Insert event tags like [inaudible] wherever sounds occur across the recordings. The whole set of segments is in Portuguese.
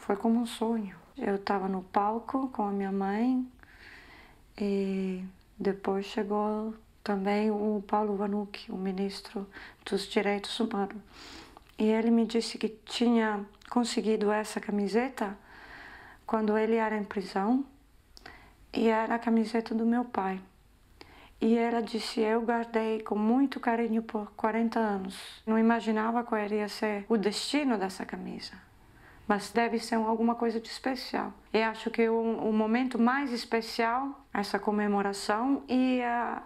foi como um sonho. Eu estava no palco com a minha mãe e depois chegou também o Paulo Vanucci, o ministro dos Direitos Humanos. E ele me disse que tinha conseguido essa camiseta quando ele era em prisão e era a camiseta do meu pai. E ela disse: Eu guardei com muito carinho por 40 anos. Não imaginava qual iria ser o destino dessa camisa mas deve ser alguma coisa de especial. Eu acho que o, o momento mais especial, essa comemoração e a,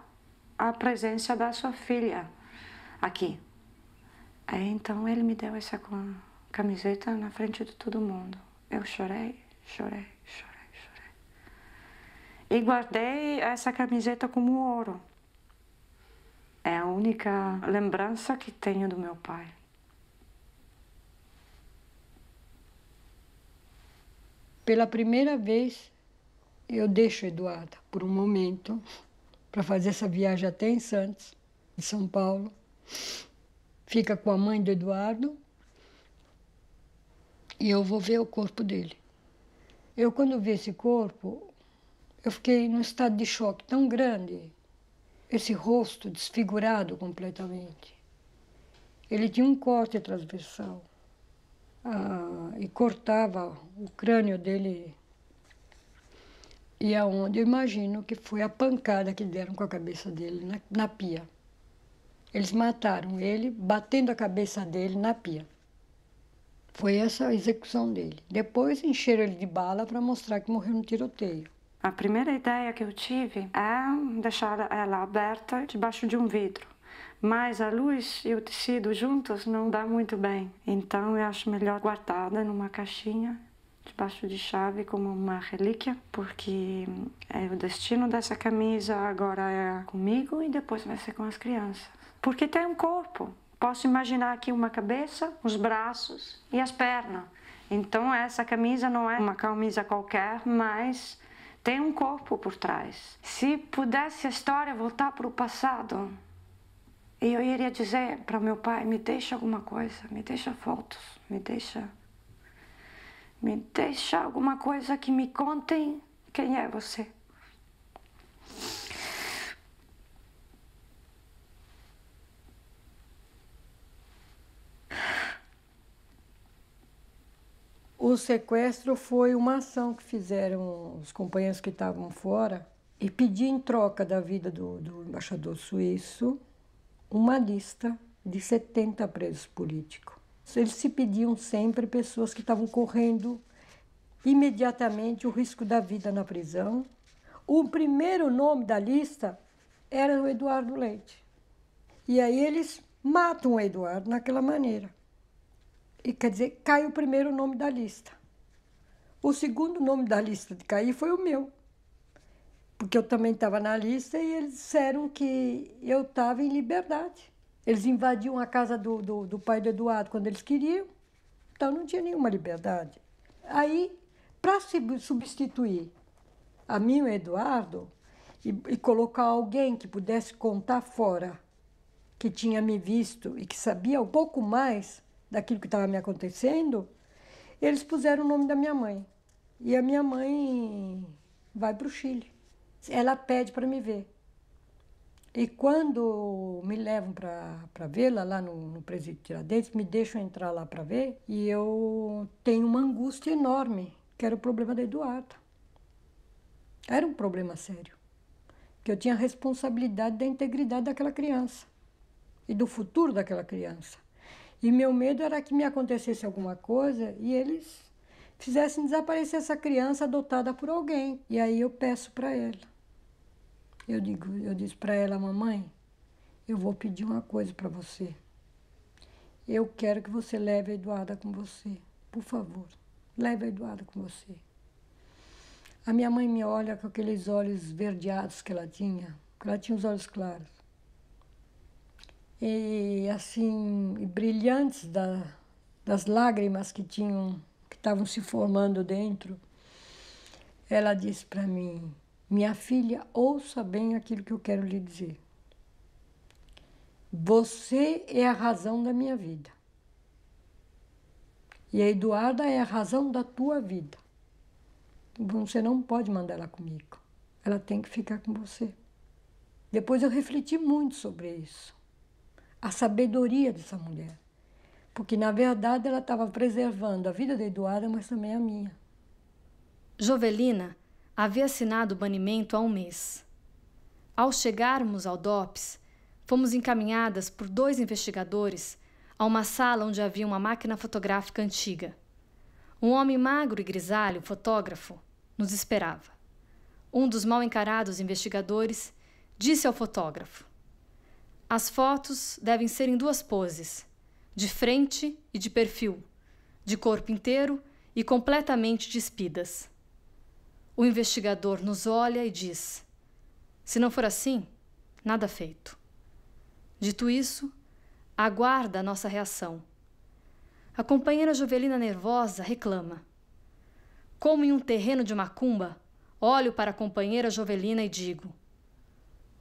a presença da sua filha aqui. é então ele me deu essa camiseta na frente de todo mundo. Eu chorei, chorei, chorei, chorei. E guardei essa camiseta como ouro. É a única lembrança que tenho do meu pai. Pela primeira vez, eu deixo Eduarda por um momento para fazer essa viagem até em Santos, de São Paulo. Fica com a mãe do Eduardo e eu vou ver o corpo dele. Eu, quando vi esse corpo, eu fiquei num estado de choque tão grande. Esse rosto desfigurado completamente. Ele tinha um corte transversal ah, e cortava o crânio dele. E aonde é eu imagino que foi a pancada que deram com a cabeça dele na, na pia. Eles mataram ele batendo a cabeça dele na pia. Foi essa a execução dele. Depois encheram ele de bala para mostrar que morreu no tiroteio. A primeira ideia que eu tive é deixar ela aberta debaixo de um vidro mas a luz e o tecido juntos não dá muito bem. Então eu acho melhor guardada numa caixinha debaixo de chave como uma relíquia, porque é o destino dessa camisa agora é comigo e depois vai ser com as crianças. Porque tem um corpo. Posso imaginar aqui uma cabeça, os braços e as pernas. Então essa camisa não é uma camisa qualquer, mas tem um corpo por trás. Se pudesse a história voltar para o passado, e eu iria dizer para o meu pai: me deixa alguma coisa, me deixa fotos, me deixa. Me deixa alguma coisa que me contem quem é você. O sequestro foi uma ação que fizeram os companheiros que estavam fora e pedi em troca da vida do, do embaixador suíço uma lista de 70 presos políticos. Eles se pediam sempre pessoas que estavam correndo imediatamente o risco da vida na prisão. O primeiro nome da lista era o Eduardo Leite. E aí eles matam o Eduardo naquela maneira. E quer dizer, cai o primeiro nome da lista. O segundo nome da lista de cair foi o meu porque eu também estava na lista, e eles disseram que eu estava em liberdade. Eles invadiam a casa do, do, do pai do Eduardo quando eles queriam, então não tinha nenhuma liberdade. Aí, para substituir a mim e o Eduardo, e, e colocar alguém que pudesse contar fora, que tinha me visto e que sabia um pouco mais daquilo que estava me acontecendo, eles puseram o nome da minha mãe. E a minha mãe vai para o Chile ela pede para me ver. E quando me levam para vê-la lá no, no presídio Tiradentes, me deixam entrar lá para ver, e eu tenho uma angústia enorme, que era o problema da Eduarda. Era um problema sério, que eu tinha a responsabilidade da integridade daquela criança e do futuro daquela criança. E meu medo era que me acontecesse alguma coisa e eles fizessem desaparecer essa criança adotada por alguém. E aí eu peço para ela eu, digo, eu disse para ela, mamãe, eu vou pedir uma coisa para você. Eu quero que você leve a Eduarda com você. Por favor, leve a Eduarda com você. A minha mãe me olha com aqueles olhos verdeados que ela tinha, porque ela tinha os olhos claros. E assim, e brilhantes da, das lágrimas que tinham, que estavam se formando dentro. Ela disse para mim: minha filha, ouça bem aquilo que eu quero lhe dizer. Você é a razão da minha vida. E a Eduarda é a razão da tua vida. Você não pode mandar ela comigo. Ela tem que ficar com você. Depois eu refleti muito sobre isso. A sabedoria dessa mulher. Porque, na verdade, ela estava preservando a vida da Eduarda, mas também a minha. Jovelina havia assinado o banimento há um mês. Ao chegarmos ao DOPS, fomos encaminhadas por dois investigadores a uma sala onde havia uma máquina fotográfica antiga. Um homem magro e grisalho, fotógrafo, nos esperava. Um dos mal encarados investigadores disse ao fotógrafo: As fotos devem ser em duas poses, de frente e de perfil, de corpo inteiro e completamente despidas. O investigador nos olha e diz: se não for assim, nada feito. Dito isso, aguarda a nossa reação. A companheira Jovelina nervosa reclama. Como em um terreno de macumba, olho para a companheira Jovelina e digo: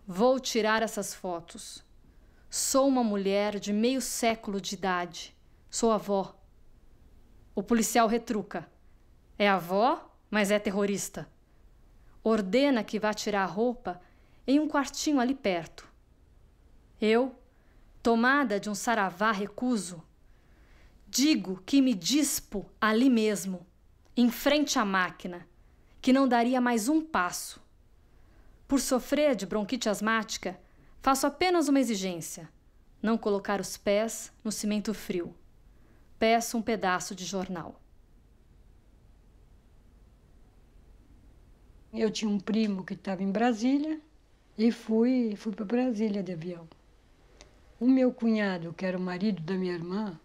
Vou tirar essas fotos. Sou uma mulher de meio século de idade. Sou avó. O policial retruca: É avó? mas é terrorista. Ordena que vá tirar a roupa em um quartinho ali perto. Eu, tomada de um saravá recuso, digo que me dispo ali mesmo, em frente à máquina, que não daria mais um passo. Por sofrer de bronquite asmática, faço apenas uma exigência: não colocar os pés no cimento frio. Peço um pedaço de jornal. Eu tinha um primo que estava em Brasília e fui, fui para Brasília de avião. O meu cunhado, que era o marido da minha irmã,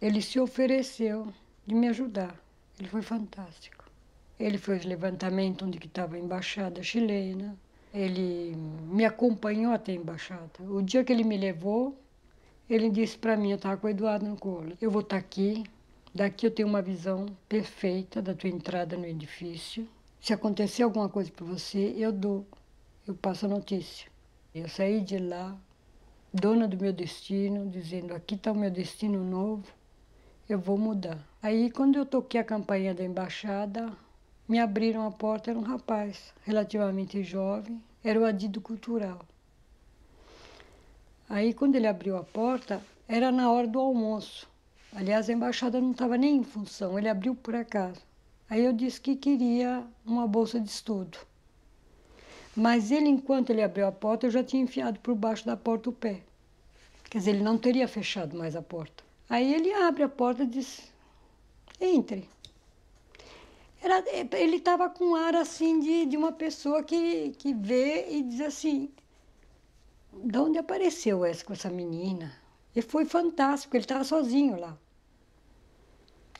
ele se ofereceu de me ajudar. Ele foi fantástico. Ele fez levantamento onde estava a embaixada chilena. Ele me acompanhou até a embaixada. O dia que ele me levou, ele disse para mim, eu estava com o Eduardo no colo, eu vou estar tá aqui, daqui eu tenho uma visão perfeita da tua entrada no edifício. Se acontecer alguma coisa para você, eu dou, eu passo a notícia. Eu saí de lá, dona do meu destino, dizendo: aqui está o meu destino novo, eu vou mudar. Aí, quando eu toquei a campainha da embaixada, me abriram a porta. Era um rapaz, relativamente jovem, era o adido cultural. Aí, quando ele abriu a porta, era na hora do almoço. Aliás, a embaixada não estava nem em função, ele abriu por acaso. Aí eu disse que queria uma bolsa de estudo. Mas ele, enquanto ele abriu a porta, eu já tinha enfiado por baixo da porta o pé. Quer dizer, ele não teria fechado mais a porta. Aí ele abre a porta e diz: entre. Era, ele estava com um ar assim de, de uma pessoa que, que vê e diz assim: de onde apareceu essa, essa menina? E foi fantástico, ele estava sozinho lá.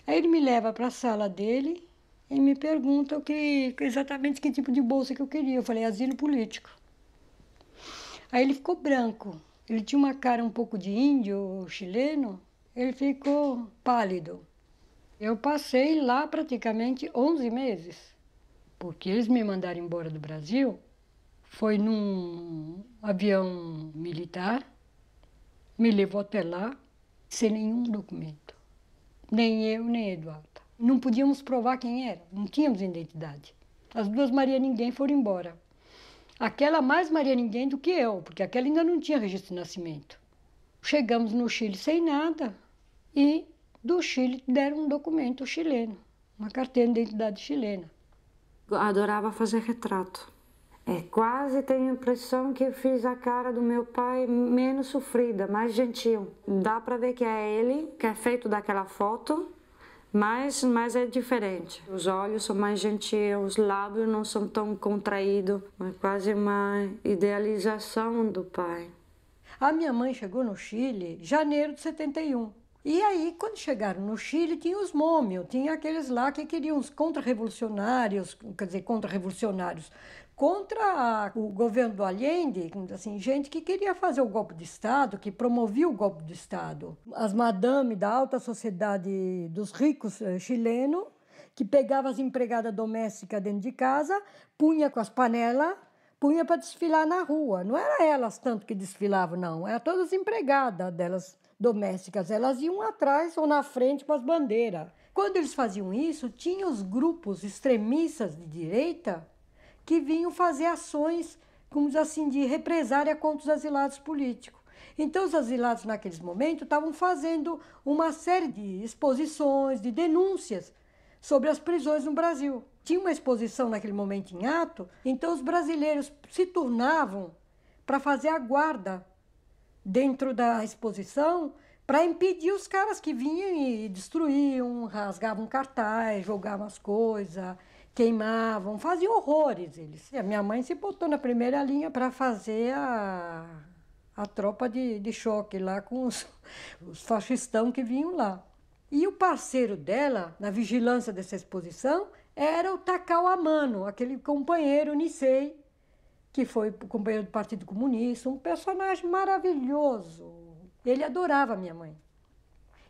Aí ele me leva para a sala dele e me perguntam que, exatamente que tipo de bolsa que eu queria. Eu falei, asilo político. Aí ele ficou branco. Ele tinha uma cara um pouco de índio, chileno. Ele ficou pálido. Eu passei lá praticamente 11 meses, porque eles me mandaram embora do Brasil. Foi num avião militar, me levou até lá, sem nenhum documento. Nem eu, nem Eduardo não podíamos provar quem era, não tínhamos identidade. As duas Maria Ninguém foram embora. Aquela mais Maria Ninguém do que eu, porque aquela ainda não tinha registro de nascimento. Chegamos no Chile sem nada e do Chile deram um documento chileno, uma carteira de identidade chilena. adorava fazer retrato. É, quase tenho a impressão que eu fiz a cara do meu pai menos sofrida, mais gentil. Dá para ver que é ele que é feito daquela foto mas, mas é diferente. Os olhos são mais gentis, os lábios não são tão contraídos. É quase uma idealização do pai. A minha mãe chegou no Chile em janeiro de 71. E aí, quando chegaram no Chile, tinha os mômios, tinha aqueles lá que queriam os contra-revolucionários, quer dizer, contra-revolucionários, contra o governo do Allende, assim, gente que queria fazer o golpe de Estado, que promovia o golpe de Estado. As madame da alta sociedade dos ricos eh, chileno, que pegava as empregadas domésticas dentro de casa, punha com as panelas, punha para desfilar na rua. Não era elas tanto que desfilavam, não. Era todas empregadas delas domésticas. Elas iam atrás ou na frente com as bandeiras. Quando eles faziam isso, tinha os grupos extremistas de direita que vinham fazer ações, como diz assim, de represária contra os asilados políticos. Então, os asilados, naqueles momentos, estavam fazendo uma série de exposições, de denúncias sobre as prisões no Brasil. Tinha uma exposição naquele momento em ato, então os brasileiros se tornavam para fazer a guarda dentro da exposição para impedir os caras que vinham e destruíam, rasgavam cartaz, jogavam as coisas queimavam, faziam horrores eles. E a minha mãe se botou na primeira linha para fazer a, a tropa de, de choque lá com os, [laughs] os fascistão que vinham lá. E o parceiro dela, na vigilância dessa exposição, era o Takao Amano, aquele companheiro Nisei, que foi companheiro do Partido Comunista, um personagem maravilhoso. Ele adorava minha mãe.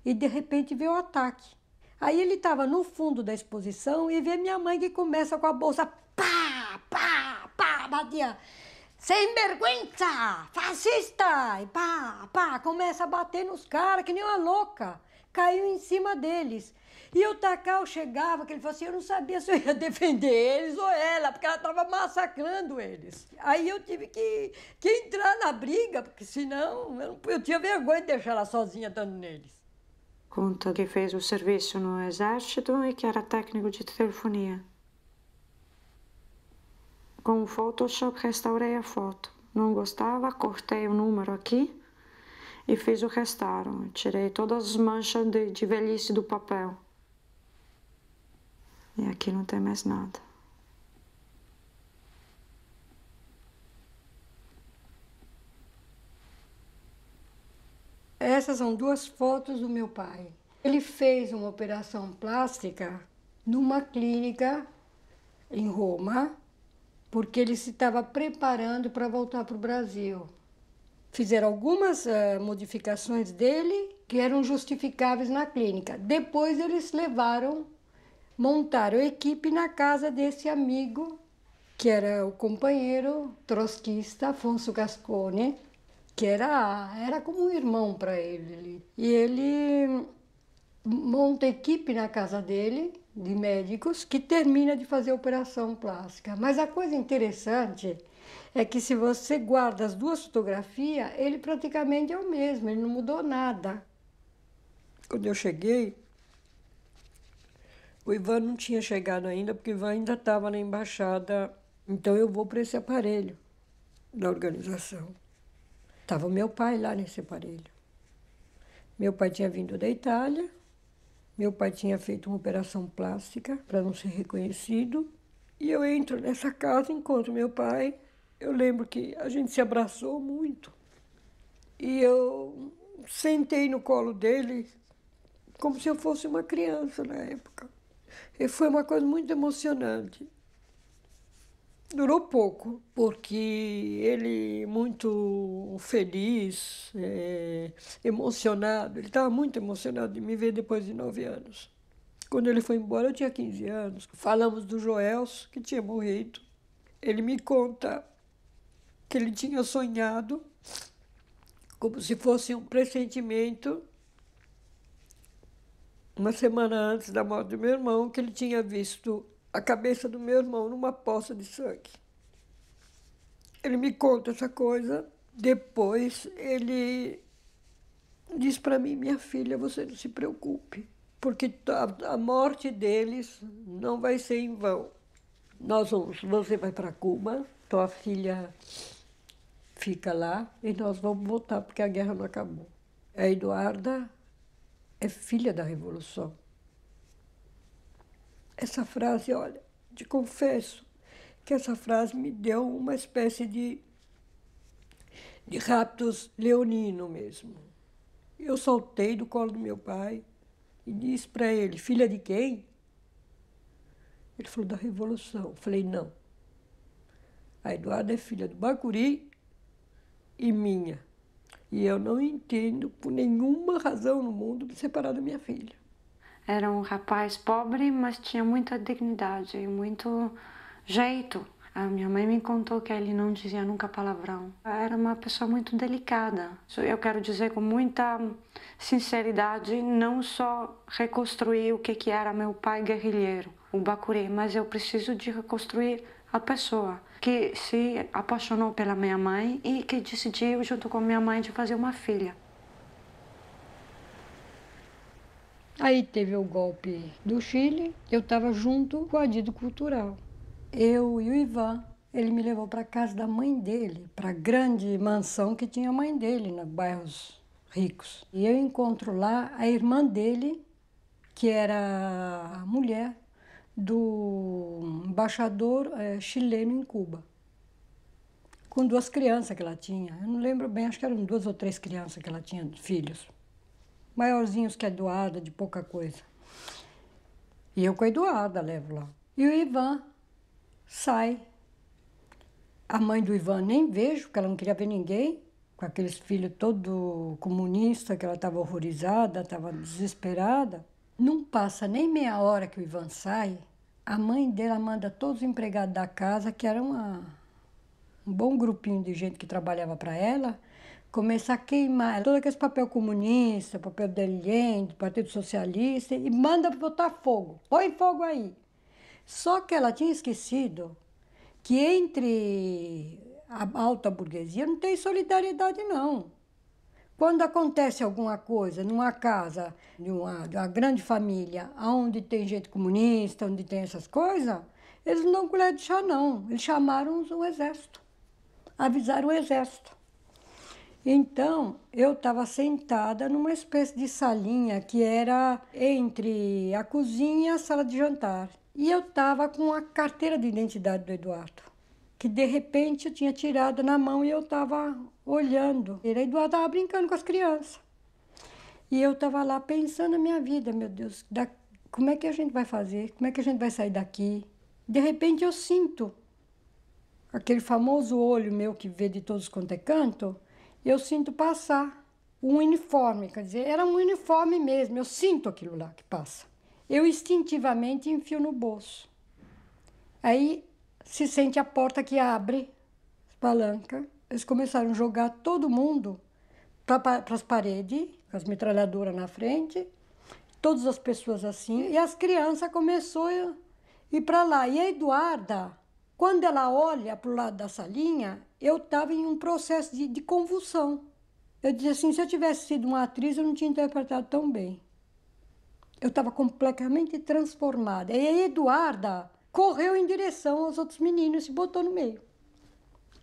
E de repente veio o ataque. Aí ele estava no fundo da exposição e vê minha mãe que começa com a bolsa pá, pá, pá, batia. Sem vergonha, fascista! E pá, pá, começa a bater nos caras que nem uma louca. Caiu em cima deles. E o tacau chegava, que ele falou assim: eu não sabia se eu ia [laughs] defender eles ou ela, porque ela estava massacrando eles. Aí eu tive que, que entrar na briga, porque senão eu, eu tinha vergonha de deixar ela sozinha dando neles conta que fez o serviço no exército e que era técnico de telefonia. Com o Photoshop restaurei a foto. Não gostava, cortei o número aqui e fiz o restauro. Tirei todas as manchas de, de velhice do papel. E aqui não tem mais nada. Essas são duas fotos do meu pai. Ele fez uma operação plástica numa clínica em Roma, porque ele se estava preparando para voltar para o Brasil. Fizeram algumas uh, modificações dele que eram justificáveis na clínica. Depois eles levaram, montaram equipe na casa desse amigo, que era o companheiro trotskista Afonso Gascone, que era, era como um irmão para ele. E ele monta equipe na casa dele de médicos que termina de fazer a operação plástica. Mas a coisa interessante é que se você guarda as duas fotografias, ele praticamente é o mesmo, ele não mudou nada. Quando eu cheguei, o Ivan não tinha chegado ainda, porque o Ivan ainda estava na embaixada. Então eu vou para esse aparelho da organização. Estava o meu pai lá nesse aparelho. Meu pai tinha vindo da Itália, meu pai tinha feito uma operação plástica para não ser reconhecido. E eu entro nessa casa, encontro meu pai. Eu lembro que a gente se abraçou muito. E eu sentei no colo dele como se eu fosse uma criança na época. E foi uma coisa muito emocionante. Durou pouco, porque ele muito feliz, é, emocionado, ele estava muito emocionado de me ver depois de nove anos. Quando ele foi embora, eu tinha 15 anos. Falamos do Joels, que tinha morrido. Ele me conta que ele tinha sonhado, como se fosse um pressentimento, uma semana antes da morte do meu irmão, que ele tinha visto a cabeça do meu irmão numa poça de sangue. Ele me conta essa coisa, depois ele diz para mim: Minha filha, você não se preocupe, porque a morte deles não vai ser em vão. Nós vamos, você vai para Cuba, tua filha fica lá e nós vamos voltar porque a guerra não acabou. A é Eduarda é filha da Revolução. Essa frase, olha, te confesso que essa frase me deu uma espécie de, de raptus leonino mesmo. Eu soltei do colo do meu pai e disse para ele: Filha de quem? Ele falou: Da Revolução. Eu falei: Não. A Eduarda é filha do Bacuri e minha. E eu não entendo, por nenhuma razão no mundo, me separar da minha filha. Era um rapaz pobre, mas tinha muita dignidade e muito jeito. A minha mãe me contou que ele não dizia nunca palavrão. Era uma pessoa muito delicada. Isso eu quero dizer com muita sinceridade, não só reconstruir o que que era meu pai guerrilheiro, o Bacuri, mas eu preciso de reconstruir a pessoa que se apaixonou pela minha mãe e que decidiu junto com minha mãe de fazer uma filha. Aí teve o golpe do Chile, eu estava junto com o Adido Cultural. Eu e o Ivan, ele me levou para casa da mãe dele, para a grande mansão que tinha a mãe dele, nos bairros ricos. E eu encontro lá a irmã dele, que era a mulher do embaixador é, chileno em Cuba, com duas crianças que ela tinha. Eu não lembro bem, acho que eram duas ou três crianças que ela tinha, filhos maiorzinhos que a Eduarda de pouca coisa. E eu com a levo lá. E o Ivan sai. A mãe do Ivan nem vejo, porque ela não queria ver ninguém, com aqueles filhos todo comunista, que ela estava horrorizada, estava desesperada. Não passa nem meia hora que o Ivan sai, a mãe dela manda todos os empregados da casa, que era uma, um bom grupinho de gente que trabalhava para ela, começar a queimar todo aquele papel comunista, papel do do Partido Socialista, e manda botar fogo, põe fogo aí. Só que ela tinha esquecido que entre a alta burguesia não tem solidariedade, não. Quando acontece alguma coisa numa casa, de uma, de uma grande família, onde tem gente comunista, onde tem essas coisas, eles não dão colher de chá, não. Eles chamaram o exército, avisaram o exército. Então, eu estava sentada numa espécie de salinha que era entre a cozinha e a sala de jantar. E eu estava com a carteira de identidade do Eduardo, que de repente eu tinha tirado na mão e eu estava olhando. o Eduardo estava brincando com as crianças. E eu estava lá pensando na minha vida, meu Deus, da, como é que a gente vai fazer? Como é que a gente vai sair daqui? De repente eu sinto aquele famoso olho meu que vê de todos quanto é canto, eu sinto passar um uniforme, quer dizer, era um uniforme mesmo, eu sinto aquilo lá que passa. Eu instintivamente enfio no bolso. Aí se sente a porta que abre, palanca. Eles começaram a jogar todo mundo para as paredes, com as metralhadoras na frente, todas as pessoas assim, e as crianças começou a ir para lá. E a Eduarda, quando ela olha para o lado da salinha, eu estava em um processo de, de convulsão. Eu dizia assim: se eu tivesse sido uma atriz, eu não tinha interpretado tão bem. Eu estava completamente transformada. E a Eduarda correu em direção aos outros meninos e se botou no meio.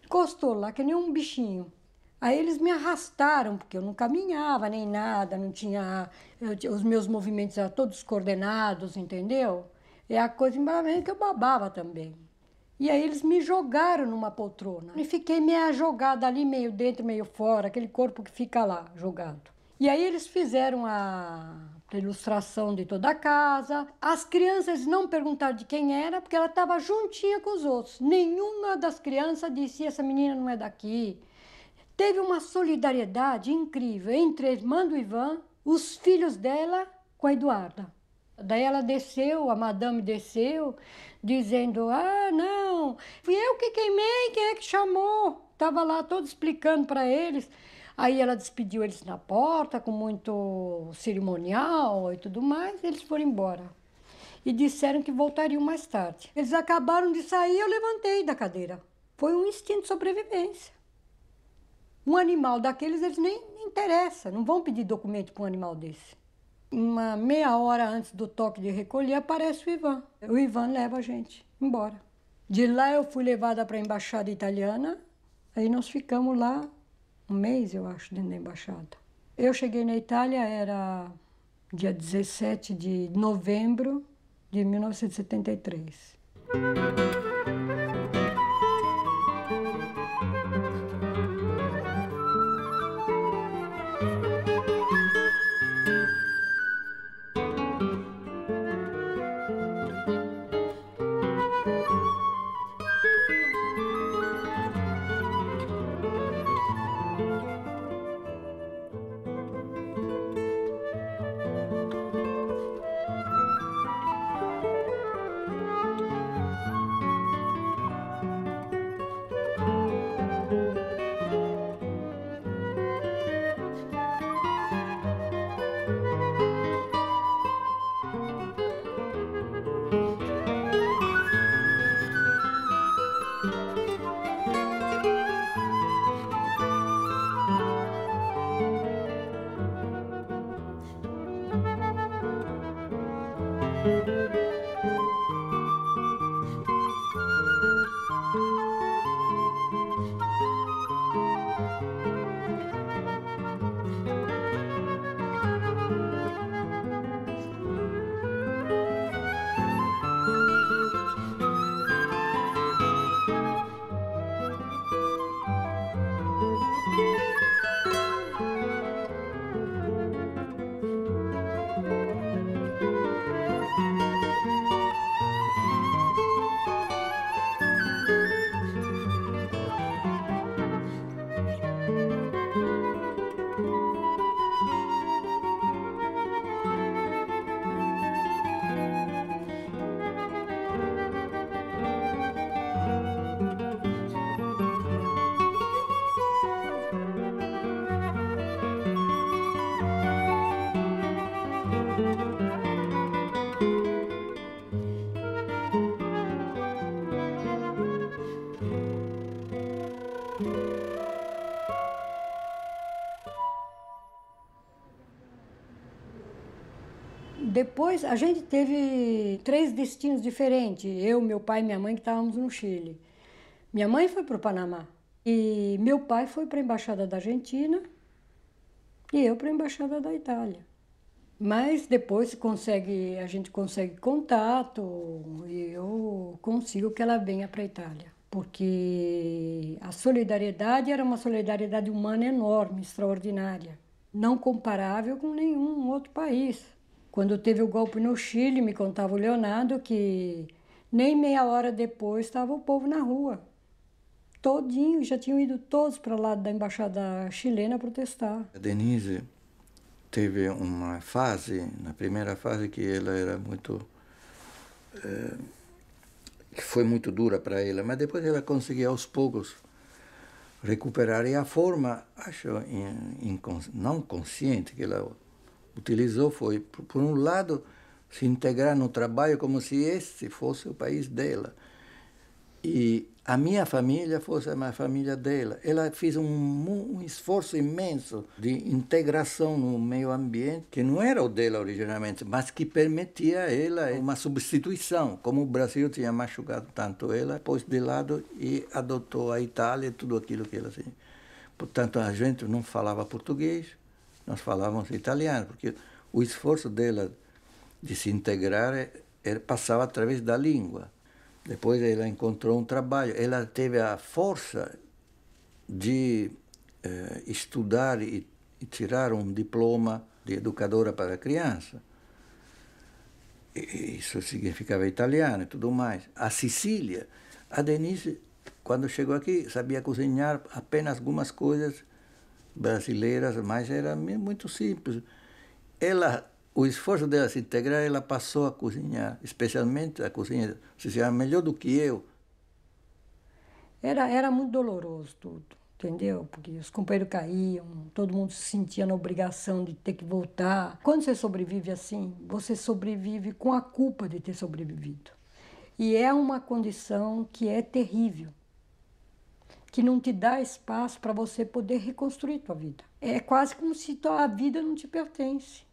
Encostou lá, que nem um bichinho. Aí eles me arrastaram, porque eu não caminhava nem nada, não tinha. Eu, os meus movimentos eram todos coordenados, entendeu? É a coisa que eu babava também. E aí eles me jogaram numa poltrona. E fiquei meia jogada ali, meio dentro, meio fora, aquele corpo que fica lá, jogado. E aí eles fizeram a ilustração de toda a casa. As crianças não perguntaram de quem era, porque ela estava juntinha com os outros. Nenhuma das crianças disse: essa menina não é daqui. Teve uma solidariedade incrível entre a irmã do Ivan, os filhos dela com a Eduarda. Daí ela desceu, a madame desceu, dizendo: ah, não, não. Fui eu que queimei, quem é que chamou? Estava lá todo explicando para eles. Aí ela despediu eles na porta, com muito cerimonial e tudo mais, e eles foram embora. E disseram que voltariam mais tarde. Eles acabaram de sair, eu levantei da cadeira. Foi um instinto de sobrevivência. Um animal daqueles, eles nem interessa, não vão pedir documento para um animal desse. Uma meia hora antes do toque de recolher, aparece o Ivan. O Ivan leva a gente embora. De lá eu fui levada para a embaixada italiana, aí nós ficamos lá um mês, eu acho, dentro da embaixada. Eu cheguei na Itália, era dia 17 de novembro de 1973. Thank you. Depois a gente teve três destinos diferentes, eu, meu pai e minha mãe que estávamos no Chile. Minha mãe foi para o Panamá e meu pai foi para a embaixada da Argentina e eu para a embaixada da Itália. Mas depois consegue, a gente consegue contato e eu consigo que ela venha para a Itália, porque a solidariedade era uma solidariedade humana enorme, extraordinária, não comparável com nenhum outro país. Quando teve o golpe no Chile, me contava o Leonardo que nem meia hora depois estava o povo na rua. Todinho, já tinham ido todos para lá da embaixada chilena protestar. A Denise teve uma fase, na primeira fase que ela era muito é, que foi muito dura para ela, mas depois ela conseguia aos poucos recuperar e a forma, acho, in, in, não consciente que ela utilizou foi, por um lado, se integrar no trabalho como se esse fosse o país dela. E a minha família fosse a família dela. Ela fez um, um, esforço imenso de integração no meio ambiente, que não era o dela originalmente, mas que permitia a ela uma substituição. Como o Brasil tinha machucado tanto ela, pôs de lado e adotou a Itália e tudo aquilo que ela tinha. Portanto, a gente não falava português, nós falávamos italiano, porque o esforço dela de se integrar é, é, passava através da língua. Depois ela encontrou um trabalho, ela teve a força de eh, estudar e, e, tirar um diploma de educadora para criança. E isso significava italiano e tudo mais. A Sicília, a Denise, quando chegou aqui, sabia cozinhar apenas algumas coisas brasileiras, mas era muito simples. Ela, o esforço dela se integrar, ela passou a cozinhar, especialmente a cozinha, se chama melhor do que eu. Era, era muito doloroso tudo, entendeu? Porque os companheiros caíam, todo mundo se sentia na obrigação de ter que voltar. Quando você sobrevive assim, você sobrevive com a culpa de ter sobrevivido. E é uma condição que é terrível que não te dá espaço para você poder reconstruir tua vida. É quase como se a vida não te pertence.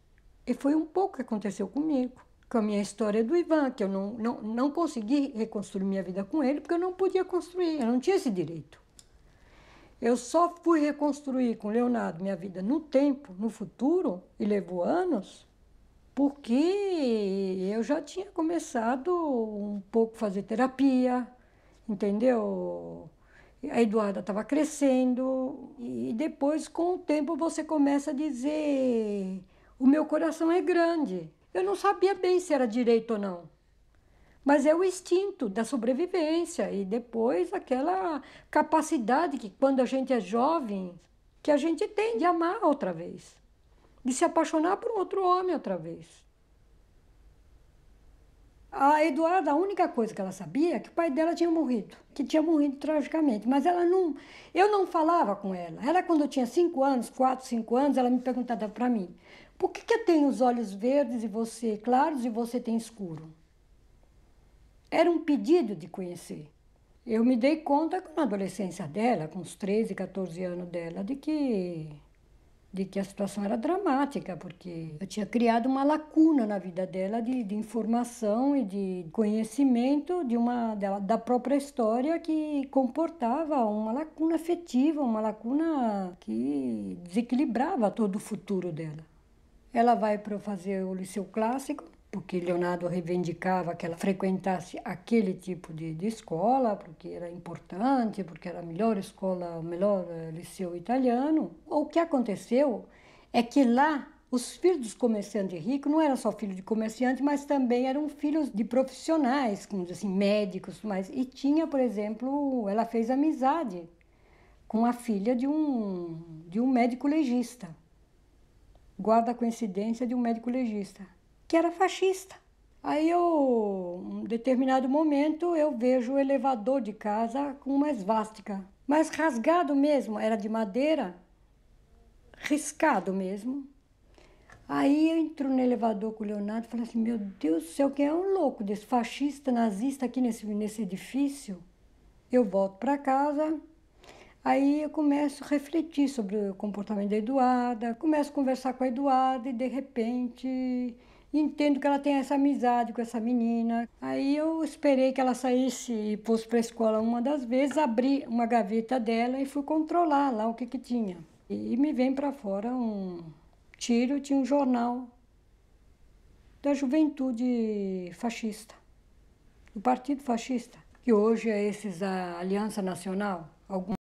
E foi um pouco que aconteceu comigo, com a minha história do Ivan, que eu não, não, não consegui reconstruir minha vida com ele porque eu não podia construir, eu não tinha esse direito. Eu só fui reconstruir com Leonardo minha vida no tempo, no futuro, e levou anos, porque eu já tinha começado um pouco fazer terapia, entendeu? a Eduarda estava crescendo e depois com o tempo você começa a dizer o meu coração é grande. Eu não sabia bem se era direito ou não. Mas é o instinto da sobrevivência e depois aquela capacidade que quando a gente é jovem, que a gente tem de amar outra vez, de se apaixonar por um outro homem outra vez. A Eduarda, a única coisa que ela sabia é que o pai dela tinha morrido, que tinha morrido tragicamente. Mas ela não. Eu não falava com ela. Ela, quando eu tinha 5 anos, 4, 5 anos, ela me perguntava para mim: por que, que eu tenho os olhos verdes e você claros e você tem escuro? Era um pedido de conhecer. Eu me dei conta com a adolescência dela, com os 13, 14 anos dela, de que de que a situação era dramática, porque eu tinha criado uma lacuna na vida dela de, de informação e de conhecimento de uma da, da própria história que comportava uma lacuna afetiva, uma lacuna que desequilibrava todo o futuro dela. Ela vai para fazer o liceu clássico, porque Leonardo reivindicava que ela frequentasse aquele tipo de, de escola, porque era importante, porque era a melhor escola, o melhor eh, liceu italiano. O que aconteceu é que lá os filhos dos comerciantes ricos não eram só filhos de comerciante, mas também eram filhos de profissionais, como assim, médicos, mas e tinha, por exemplo, ela fez amizade com a filha de um de um médico legista. Guarda a coincidência de um médico legista que era fascista. Aí eu, um determinado momento, eu vejo o elevador de casa com uma esvástica, mas rasgado mesmo, era de madeira, riscado mesmo. Aí eu entro no elevador com o Leonardo e falo assim, meu Deus do céu, quem é um louco desse fascista, nazista aqui nesse, nesse edifício? Eu volto para casa, Aí eu começo a refletir sobre o comportamento da Eduarda, começo a conversar com a Eduarda e de repente entendo que ela tem essa amizade com essa menina. Aí eu esperei que ela saísse e fosse para a escola uma das vezes, abri uma gaveta dela e fui controlar lá o que, que tinha. E me vem para fora um tiro, tinha um jornal da juventude fascista, do Partido Fascista, que hoje é esses a Aliança Nacional, algum